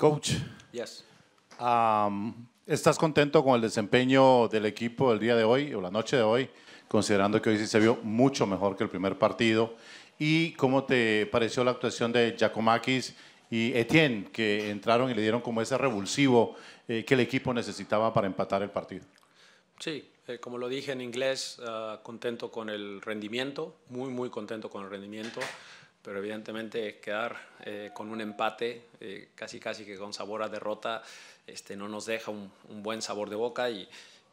Coach. Yes. ¿Estás contento con el desempeño del equipo el día de hoy o la noche de hoy, considerando que hoy sí se vio mucho mejor que el primer partido? ¿Y cómo te pareció la actuación de Giacomakis y Etienne, que entraron y le dieron como ese revulsivo eh, que el equipo necesitaba para empatar el partido? Sí, eh, como lo dije en inglés, ah, contento con el rendimiento, muy, muy contento con el rendimiento pero evidentemente quedar eh, con un empate, eh, casi casi que con sabor a derrota, este, no nos deja un, buen sabor de boca y,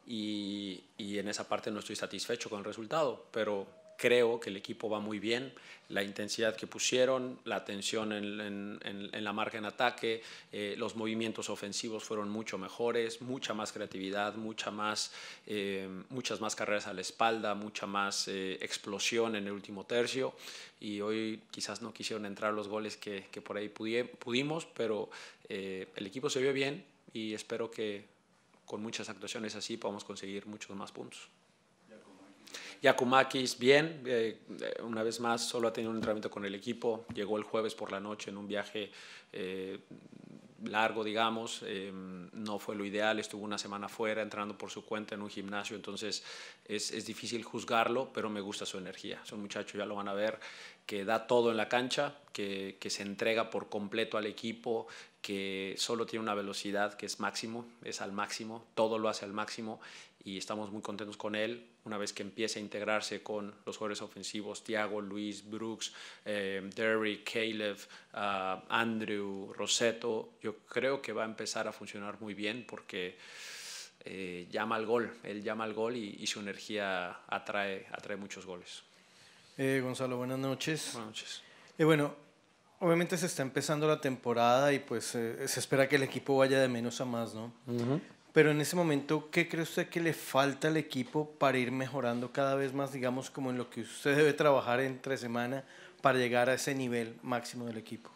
y, y, en esa parte no estoy satisfecho con el resultado, pero creo que el equipo va muy bien, la intensidad que pusieron, la atención en, en, en, la marca en ataque, eh, los movimientos ofensivos fueron mucho mejores, mucha más creatividad, mucha más, eh, muchas más carreras a la espalda, mucha más eh, explosión en el último tercio y hoy quizás no quisieron entrar los goles que, que por ahí pudimos, pero el equipo se vio bien y espero que con muchas actuaciones así podamos conseguir muchos más puntos. Yakumakis, bien, eh, una vez más, solo ha tenido un entrenamiento con el equipo, llegó el jueves por la noche en un viaje eh, largo, digamos, eh, no fue lo ideal, estuvo una semana fuera entrando por su cuenta en un gimnasio, entonces es, difícil juzgarlo, pero me gusta su energía. Es un muchacho, ya lo van a ver, que da todo en la cancha, que, que se entrega por completo al equipo, que solo tiene una velocidad que es máximo, es al máximo, todo lo hace al máximo y estamos muy contentos con él. Una vez que empiece a integrarse con los jugadores ofensivos, Thiago, Luis, Brooks, eh, Derry, Caleb, ah, Andrew, Roseto, yo creo que va a empezar a funcionar muy bien porque eh, llama al gol, él llama al gol y, su energía atrae, atrae muchos goles. Eh, Gonzalo, buenas noches. Buenas noches. Eh, bueno, Obviamente se está empezando la temporada y pues eh, se espera que el equipo vaya de menos a más, ¿no? Pero en ese momento, ¿qué cree usted que le falta al equipo para ir mejorando cada vez más, digamos, como en lo que usted debe trabajar entre semana para llegar a ese nivel máximo del equipo?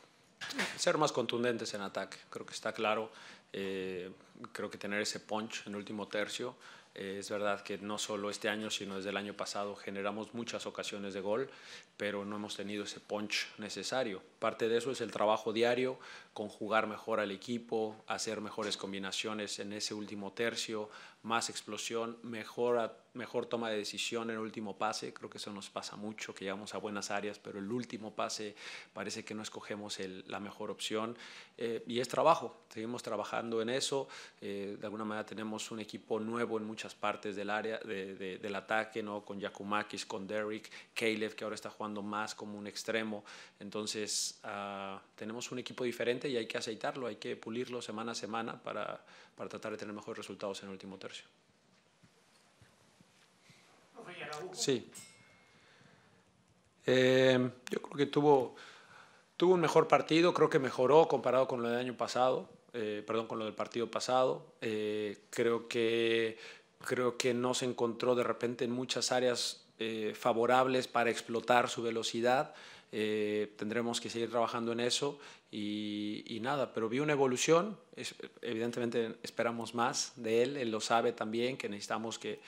Ser más contundentes en ataque, creo que está claro. Eh, creo que tener ese punch en el último tercio. Eh, es verdad que no solo este año, sino desde el año pasado generamos muchas ocasiones de gol, pero no hemos tenido ese punch necesario. Parte de eso es el trabajo diario, conjugar mejor al equipo, hacer mejores combinaciones en ese último tercio, más explosión, mejor, mejor toma de decisión en el último pase. Creo que eso nos pasa mucho, que llegamos a buenas áreas, pero el último pase parece que no escogemos el, la mejor opción. Eh, y es trabajo, seguimos trabajando en eso, eh, de alguna manera tenemos un equipo nuevo en muchas partes del área del ataque, ¿no? con Yakumakis, con Derrick, Caleb, que ahora está jugando más como un extremo. Entonces, ah, tenemos un equipo diferente y hay que aceitarlo, hay que pulirlo semana a semana para, tratar de tener mejores resultados en el último tercio. Sí. Eh, yo creo que tuvo un mejor partido, creo que mejoró comparado con lo del año pasado. Eh, perdón, con lo del partido pasado. Eh, creo, que, no se encontró de repente en muchas áreas eh, favorables para explotar su velocidad. Eh, tendremos que seguir trabajando en eso y, nada, pero vi una evolución, evidentemente esperamos más de él, él lo sabe también, que necesitamos que,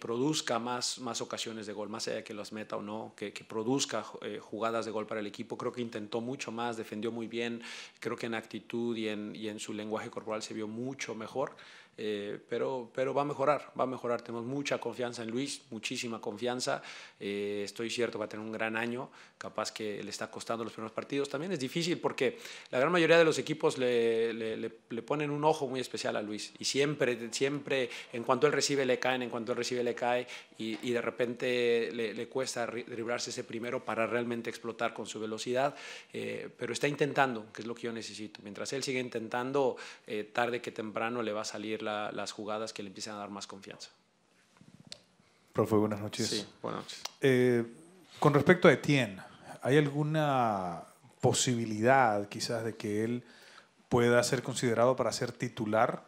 produzca más, ocasiones de gol, más allá de que los meta o no, que, produzca eh, jugadas de gol para el equipo, creo que intentó mucho más, defendió muy bien, creo que en actitud y en su lenguaje corporal se vio mucho mejor. Eh, pero, pero va a mejorar, va a mejorar. Tenemos mucha confianza en Luis, muchísima confianza. Eh, estoy cierto, va a tener un gran año, capaz que le está costando los primeros partidos. También es difícil porque la gran mayoría de los equipos le, le, le, ponen un ojo muy especial a Luis y siempre, siempre, en cuanto él recibe, le caen, en cuanto él recibe, le cae y, y de repente le, cuesta driblarse ese primero para realmente explotar con su velocidad, eh, pero está intentando, que es lo que yo necesito. Mientras él sigue intentando, tarde que temprano le va a salir las jugadas que le empiezan a dar más confianza. Profe, buenas noches. noches. Eh, con respecto a Etienne, ¿hay alguna posibilidad quizás de que él pueda ser considerado para ser titular,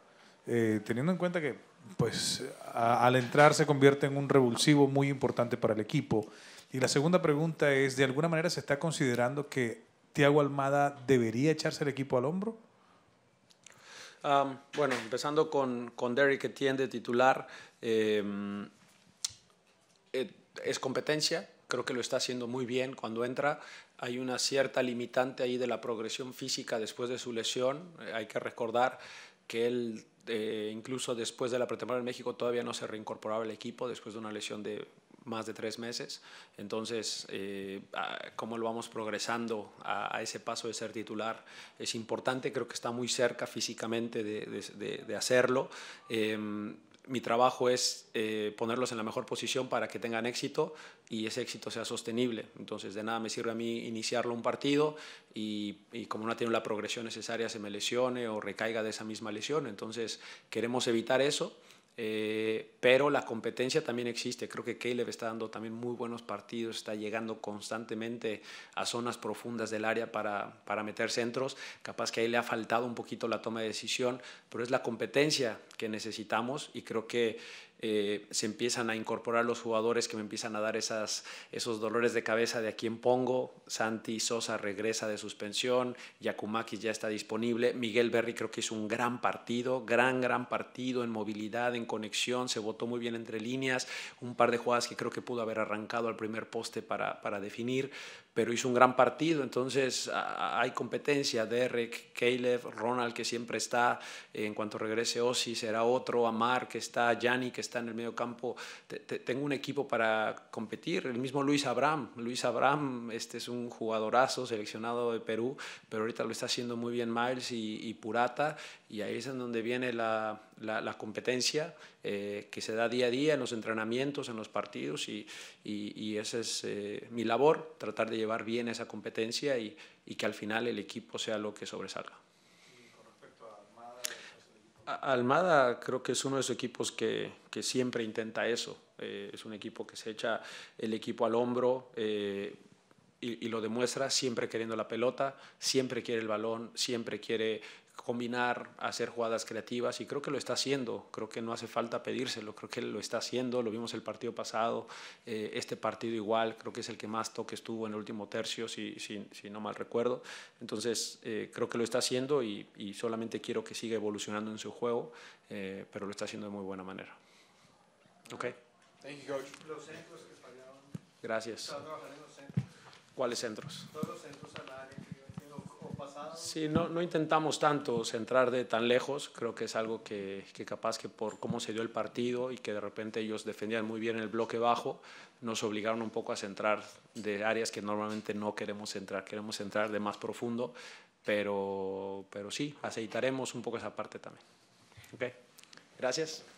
eh, teniendo en cuenta que pues, al entrar se convierte en un revulsivo muy importante para el equipo? Y la segunda pregunta es, ¿de alguna manera se está considerando que Tiago Almada debería echarse el equipo al hombro? bueno, empezando con, con que Etienne de titular, em, eh, es competencia, creo que lo está haciendo muy bien cuando entra. Hay una cierta limitante ahí de la progresión física después de su lesión. Eh, hay que recordar que él, eh, incluso después de la pretemporada en México, todavía no se reincorporaba al equipo después de una lesión de más de tres meses. Entonces, eh, cómo lo vamos progresando a, ese paso de ser titular es importante. Creo que está muy cerca físicamente de, hacerlo. Em, mi trabajo es eh, ponerlos en la mejor posición para que tengan éxito y ese éxito sea sostenible. Entonces, de nada me sirve a mí iniciarlo un partido y, y, como no ha la progresión necesaria, se me lesione o recaiga de esa misma lesión. Entonces, queremos evitar eso eh, pero la competencia también existe. Creo que Caleb está dando también muy buenos partidos, está llegando constantemente a zonas profundas del área para, para meter centros. Capaz que ahí le ha faltado un poquito la toma de decisión, pero es la competencia que necesitamos y creo que eh, se empiezan a incorporar los jugadores que me empiezan a dar esas, esos dolores de cabeza de a quién pongo. Santi Sosa regresa de suspensión, Yakumakis ya está disponible. Miguel Berry creo que hizo un gran partido, gran, gran partido en movilidad, en conexión, se votó muy bien entre líneas. Un par de jugadas que creo que pudo haber arrancado al primer poste para, para definir, pero hizo un gran partido. Entonces hay competencia. Derek, Caleb, Ronald, que siempre está. en cuanto regrese Ossi, será otro. Amar, que está. Yanni, que está en el medio campo, tengo un equipo para competir. El mismo Luis Abraham, Luis Abraham este es un jugadorazo seleccionado de Perú, pero ahorita lo está haciendo muy bien Miles y, Purata, y ahí es en donde viene la, la, competencia eh, que se da día a día en los entrenamientos, en los partidos, y, y, esa es eh, mi labor, tratar de llevar bien esa competencia y, y que al final el equipo sea lo que sobresalga. Almada creo que es uno de esos equipos que, siempre intenta eso. Eh, es un equipo que se echa el equipo al hombro eh, y, lo demuestra siempre queriendo la pelota, siempre quiere el balón, siempre quiere combinar, hacer jugadas creativas y creo que lo está haciendo, creo que no hace falta pedírselo, creo que lo está haciendo, lo vimos el partido pasado, eh, este partido igual, creo que es el que más toque estuvo en el último tercio, si, si, no mal recuerdo, entonces eh, creo que lo está haciendo y, solamente quiero que siga evolucionando en su juego, eh, pero lo está haciendo de muy buena manera. Ok. Gracias. ¿Cuáles centros? Sí, no, no intentamos tanto centrar de tan lejos. Creo que es algo que, que, capaz que por cómo se dio el partido y que de repente ellos defendían muy bien el bloque bajo, nos obligaron un poco a centrar de áreas que normalmente no queremos centrar. Queremos centrar de más profundo, pero, pero sí, aceitaremos un poco esa parte también. Okay. Gracias.